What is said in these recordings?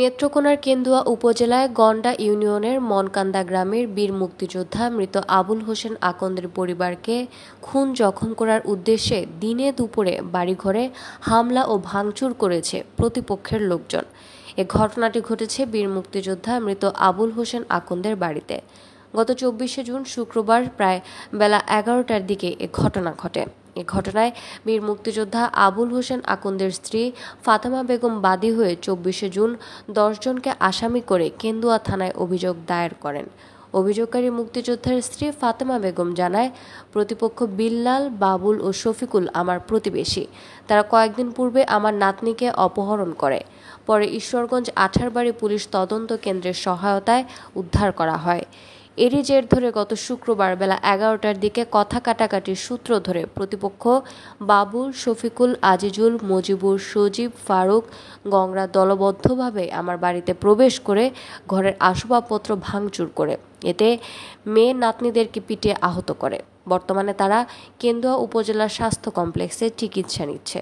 নেত্রকোনার কেন্দুয়া উপজেলায় গন্ডা ইউনিয়নের মনকান্দা গ্রামের বীর মুক্তিযোদ্ধা মৃত আবুল হোসেন আকন্দের পরিবারকে খুন জখম করার উদ্দেশ্যে দিনে দুপুরে বাড়িঘরে হামলা ও ভাঙচুর করেছে প্রতিপক্ষের লোকজন এ ঘটনাটি ঘটেছে বীর মুক্তিযোদ্ধা মৃত আবুল হোসেন আকন্দের বাড়িতে গত চব্বিশে জুন শুক্রবার প্রায় বেলা এগারোটার দিকে এ ঘটনা ঘটে এ ঘটনায় বীর মুক্তিযোদ্ধা আবুল হোসেন আকন্দের স্ত্রী ফাতেমা বেগম বাদী হয়ে চব্বিশে জুন দশজনকে আসামি করে কেন্দুয়া থানায় অভিযোগ দায়ের করেন অভিযোগকারী মুক্তিযোদ্ধার স্ত্রী ফাতেমা বেগম জানায় প্রতিপক্ষ বিল্লাল বাবুল ও শফিকুল আমার প্রতিবেশী তারা কয়েকদিন পূর্বে আমার নাতনিকে অপহরণ করে পরে ঈশ্বরগঞ্জ আঠারবাড়ি পুলিশ তদন্ত কেন্দ্রের সহায়তায় উদ্ধার করা হয় এরই জের ধরে গত শুক্রবার বেলা এগারোটার দিকে কথা কাটাকাটির সূত্র ধরে প্রতিপক্ষ বাবুল শফিকুল আজিজুল মজিবুর সজীব ফারুক গংরা দলবদ্ধভাবে আমার বাড়িতে প্রবেশ করে ঘরের আসবাবপত্র ভাঙচুর করে এতে মেয়ে নাতনিদেরকে পিটিয়ে আহত করে বর্তমানে তারা কেন্দুয়া উপজেলার স্বাস্থ্য কমপ্লেক্সে চিকিৎসা নিচ্ছে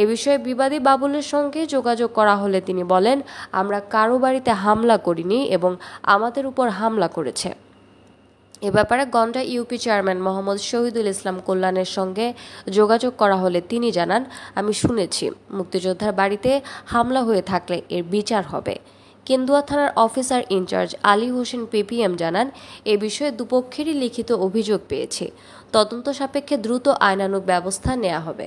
এ বিষয়ে বিবাদী বাবুলের সঙ্গে যোগাযোগ করা হলে তিনি বলেন আমরা কারো বাড়িতে হামলা করিনি এবং আমাদের উপর হামলা করেছে এ ব্যাপারে গন্ডা ইউপি চেয়ারম্যান মোহাম্মদ শহীদুল ইসলাম কল্যাণের সঙ্গে যোগাযোগ করা হলে তিনি জানান আমি শুনেছি মুক্তিযোদ্ধার বাড়িতে হামলা হয়ে থাকলে এর বিচার হবে কেন্দুয়া থানার officer in-charge Ali Hossain PPM জানান এ বিষয়ে দুপক্ষেরই লিখিত অভিযোগ পেয়েছে তদন্ত সাপেক্ষে দ্রুত আইনানুক ব্যবস্থা নেওয়া হবে